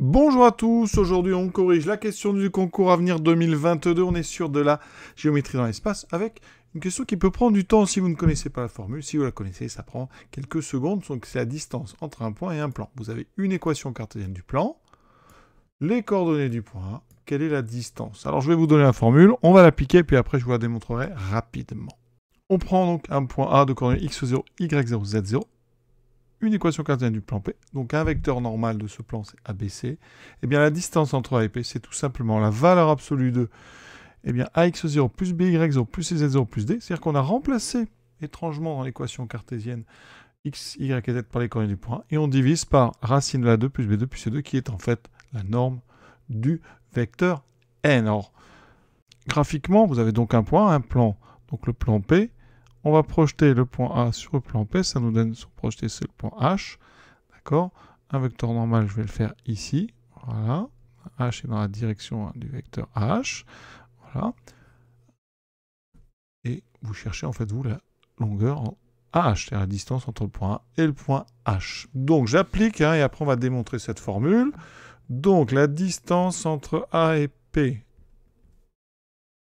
Bonjour à tous, aujourd'hui on corrige la question du concours à venir 2022, on est sur de la géométrie dans l'espace avec une question qui peut prendre du temps si vous ne connaissez pas la formule, si vous la connaissez ça prend quelques secondes, donc c'est la distance entre un point et un plan. Vous avez une équation cartésienne du plan, les coordonnées du point, quelle est la distance Alors je vais vous donner la formule, on va l'appliquer puis après je vous la démontrerai rapidement. On prend donc un point A de coordonnées x0, y0, z0, une équation cartésienne du plan P, donc un vecteur normal de ce plan, c'est ABC, et eh bien la distance entre A et P, c'est tout simplement la valeur absolue de et eh bien, AX0 plus BY0 plus CZ0 plus D, c'est-à-dire qu'on a remplacé étrangement dans l'équation cartésienne X, Y et Z par les coordonnées du point, et on divise par racine de A2 plus B2 plus C2, qui est en fait la norme du vecteur N. Alors, graphiquement, vous avez donc un point, un plan, donc le plan P, on va projeter le point A sur le plan P, ça nous donne son projeté c'est le point H. D'accord Un vecteur normal, je vais le faire ici. Voilà. H est dans la direction hein, du vecteur H. Voilà. Et vous cherchez en fait vous la longueur en H. c'est-à-dire la distance entre le point A et le point H. Donc j'applique, hein, et après on va démontrer cette formule. Donc la distance entre A et P.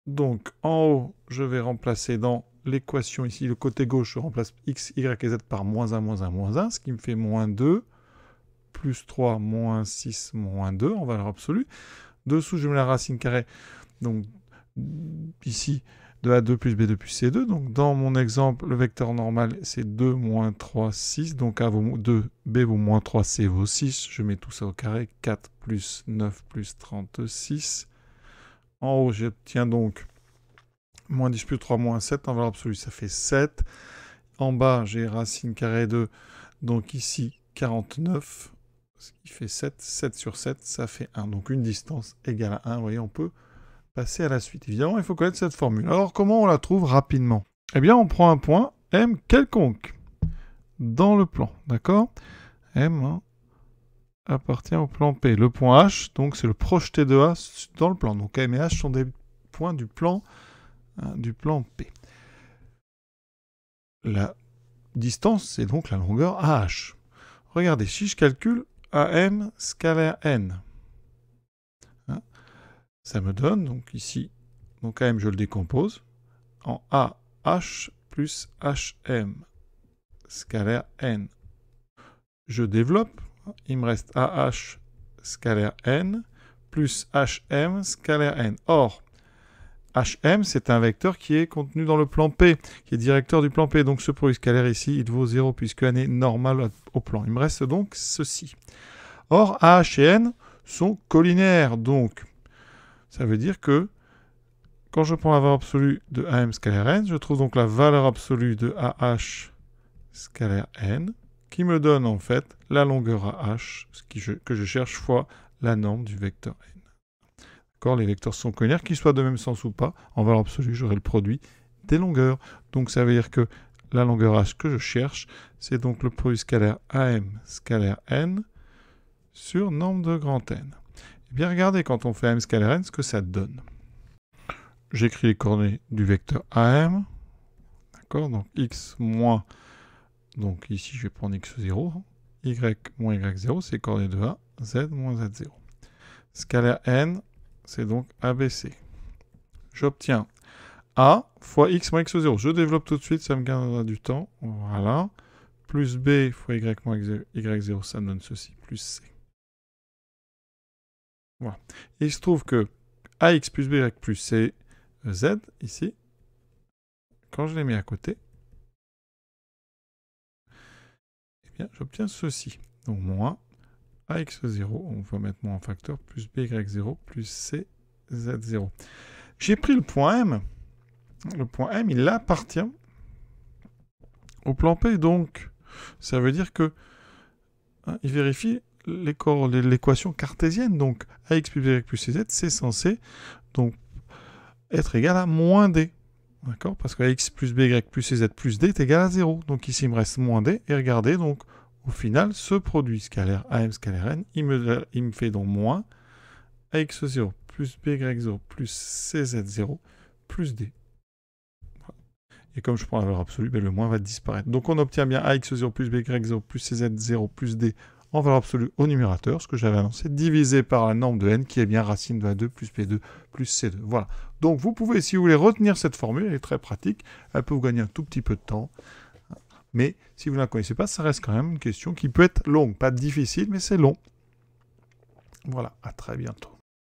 Donc en haut, je vais remplacer dans l'équation ici, le côté gauche, je remplace x, y et z par moins 1, moins 1, moins 1, ce qui me fait moins 2, plus 3, moins 6, moins 2 en valeur absolue. Dessous, je mets la racine carrée, donc ici, de A2 plus B2 plus C2. Donc dans mon exemple, le vecteur normal, c'est 2 moins 3, 6. Donc A vaut 2, B vaut moins 3, C vaut 6. Je mets tout ça au carré. 4 plus 9 plus 36. En haut, j'obtiens donc Moins 10 plus 3 moins 7, en valeur absolue ça fait 7. En bas j'ai racine carrée 2, donc ici 49, ce qui fait 7. 7 sur 7 ça fait 1, donc une distance égale à 1. Vous voyez, on peut passer à la suite. Évidemment, il faut connaître cette formule. Alors comment on la trouve rapidement Eh bien, on prend un point m quelconque dans le plan, d'accord M appartient au plan P. Le point H, donc c'est le projeté de A dans le plan. Donc M et H sont des points du plan Hein, du plan P. La distance, c'est donc la longueur AH. Regardez, si je calcule AM scalaire N, hein, ça me donne, donc ici, donc AM, je le décompose en AH plus HM scalaire N. Je développe, hein, il me reste AH scalaire N plus HM scalaire N. Or, HM, c'est un vecteur qui est contenu dans le plan P, qui est directeur du plan P. Donc ce produit scalaire ici, il vaut 0 puisque n est normal au plan. Il me reste donc ceci. Or, Ah H et N sont collinaires. Donc, ça veut dire que quand je prends la valeur absolue de AM scalaire N, je trouve donc la valeur absolue de AH scalaire N, qui me donne en fait la longueur AH, ce que je cherche, fois la norme du vecteur N. Les vecteurs sont connus, qu'ils soient de même sens ou pas, en valeur absolue, j'aurai le produit des longueurs. Donc ça veut dire que la longueur h que je cherche, c'est donc le produit scalaire AM scalaire n sur nombre de grand N. Et eh bien regardez quand on fait AM scalaire n ce que ça donne. J'écris les coordonnées du vecteur AM. D'accord Donc x moins, donc ici je vais prendre x0, y moins y0, c'est les coordonnées de A, z moins z0. Scalaire n, c'est donc ABC. J'obtiens A fois X moins X 0. Je développe tout de suite, ça me gardera du temps. Voilà. Plus B fois Y moins Y0, ça me donne ceci, plus C. Voilà. il se trouve que AX plus B plus C, Z, ici, quand je les mets à côté, eh bien, j'obtiens ceci. Donc, moins AX0, on va mettre mon facteur, plus BY0, plus CZ0. J'ai pris le point M. Le point M, il appartient au plan P, donc ça veut dire que hein, il vérifie l'équation cartésienne, donc AX plus BY plus CZ, c'est censé donc être égal à moins D. D'accord Parce que AX plus BY plus CZ plus D est égal à 0. Donc ici, il me reste moins D. Et regardez, donc au final, ce produit scalaire AM scalaire N, il me, fait donc moins AX0 plus BY0 plus CZ0 plus D. Et comme je prends la valeur absolue, ben, le moins va disparaître. Donc on obtient bien AX0 plus BY0 plus CZ0 plus D en valeur absolue au numérateur, ce que j'avais annoncé, divisé par la norme de n qui est bien racine de A2 plus b 2 plus C2. Voilà. Donc vous pouvez, si vous voulez retenir cette formule, elle est très pratique, elle peut vous gagner un tout petit peu de temps. Mais si vous ne la connaissez pas, ça reste quand même une question qui peut être longue. Pas difficile, mais c'est long. Voilà, à très bientôt.